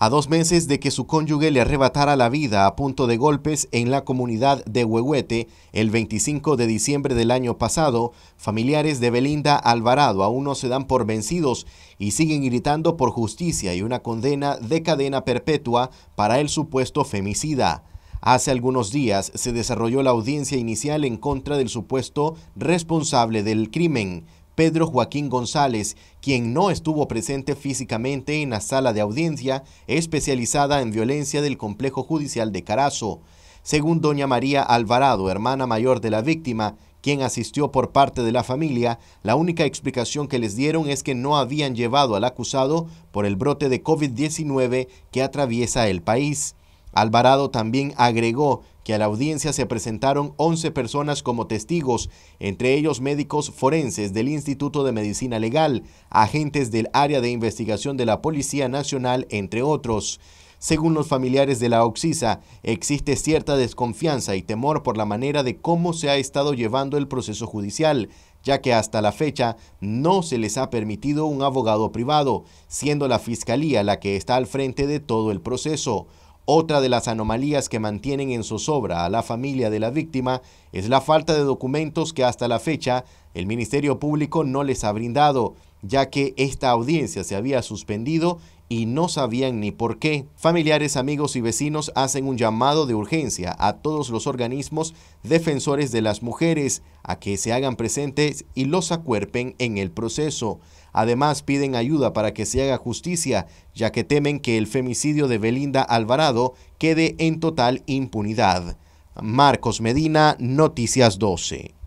A dos meses de que su cónyuge le arrebatara la vida a punto de golpes en la comunidad de Huehuete el 25 de diciembre del año pasado, familiares de Belinda Alvarado aún no se dan por vencidos y siguen gritando por justicia y una condena de cadena perpetua para el supuesto femicida. Hace algunos días se desarrolló la audiencia inicial en contra del supuesto responsable del crimen. Pedro Joaquín González, quien no estuvo presente físicamente en la sala de audiencia especializada en violencia del complejo judicial de Carazo. Según doña María Alvarado, hermana mayor de la víctima, quien asistió por parte de la familia, la única explicación que les dieron es que no habían llevado al acusado por el brote de COVID-19 que atraviesa el país. Alvarado también agregó que a la audiencia se presentaron 11 personas como testigos, entre ellos médicos forenses del Instituto de Medicina Legal, agentes del área de investigación de la Policía Nacional, entre otros. Según los familiares de la Oxisa, existe cierta desconfianza y temor por la manera de cómo se ha estado llevando el proceso judicial, ya que hasta la fecha no se les ha permitido un abogado privado, siendo la Fiscalía la que está al frente de todo el proceso. Otra de las anomalías que mantienen en zozobra a la familia de la víctima es la falta de documentos que hasta la fecha el Ministerio Público no les ha brindado, ya que esta audiencia se había suspendido y no sabían ni por qué. Familiares, amigos y vecinos hacen un llamado de urgencia a todos los organismos defensores de las mujeres a que se hagan presentes y los acuerpen en el proceso. Además, piden ayuda para que se haga justicia, ya que temen que el femicidio de Belinda Alvarado quede en total impunidad. Marcos Medina, Noticias 12.